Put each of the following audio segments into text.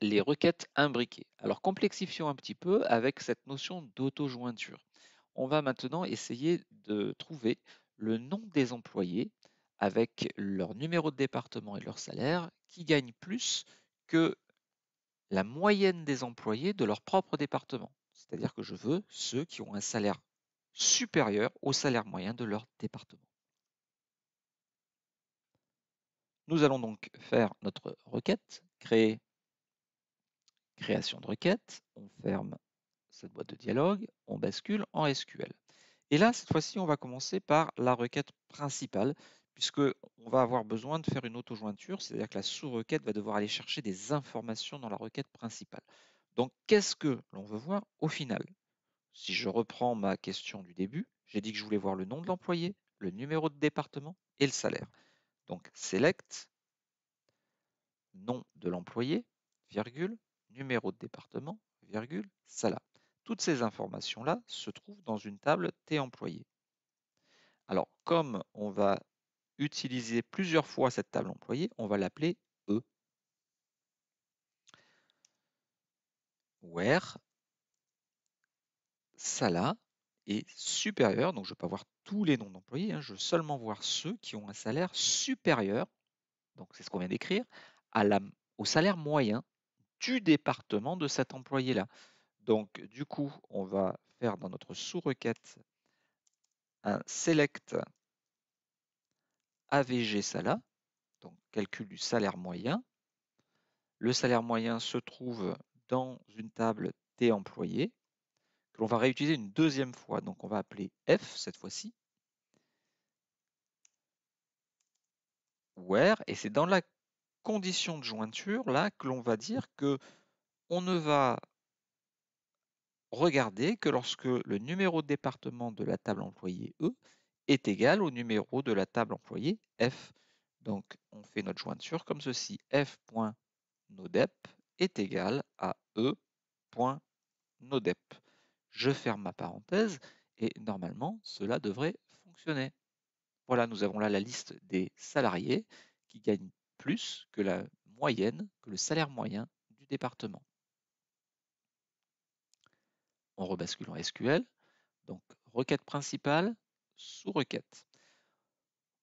les requêtes imbriquées. Alors complexifions un petit peu avec cette notion d'auto-jointure. On va maintenant essayer de trouver le nom des employés avec leur numéro de département et leur salaire qui gagnent plus que la moyenne des employés de leur propre département. C'est-à-dire que je veux ceux qui ont un salaire supérieur au salaire moyen de leur département. Nous allons donc faire notre requête, créer création de requête, on ferme cette boîte de dialogue, on bascule en SQL. Et là, cette fois-ci, on va commencer par la requête principale, puisqu'on va avoir besoin de faire une auto-jointure, c'est-à-dire que la sous-requête va devoir aller chercher des informations dans la requête principale. Donc, qu'est-ce que l'on veut voir au final Si je reprends ma question du début, j'ai dit que je voulais voir le nom de l'employé, le numéro de département et le salaire. Donc, select, nom de l'employé, virgule, numéro de département, virgule, SALA. Toutes ces informations-là se trouvent dans une table T employé. Alors, comme on va utiliser plusieurs fois cette table employée, on va l'appeler E. Where SALA est supérieur, donc je ne vais pas voir tous les noms d'employés, hein, je veux seulement voir ceux qui ont un salaire supérieur, donc c'est ce qu'on vient d'écrire, au salaire moyen du département de cet employé-là. Donc, du coup, on va faire dans notre sous-requête un select AVG Sala, donc calcul du salaire moyen. Le salaire moyen se trouve dans une table T employés que l'on va réutiliser une deuxième fois. Donc, on va appeler F cette fois-ci. Where, et c'est dans la condition de jointure là que l'on va dire que on ne va regarder que lorsque le numéro de département de la table employée E est égal au numéro de la table employée F. Donc on fait notre jointure comme ceci f.nodep est égal à e.nodep. Je ferme ma parenthèse et normalement cela devrait fonctionner. Voilà, nous avons là la liste des salariés qui gagnent plus que la moyenne, que le salaire moyen du département. On rebasculant en SQL. Donc, requête principale, sous-requête.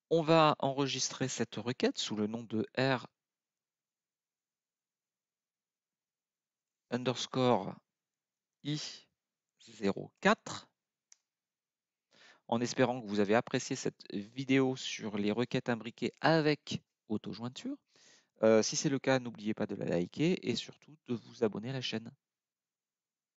On va enregistrer cette requête sous le nom de R underscore I04 en espérant que vous avez apprécié cette vidéo sur les requêtes imbriquées avec auto-jointure. si c'est le cas, n'oubliez pas de la liker et surtout de vous abonner à la chaîne.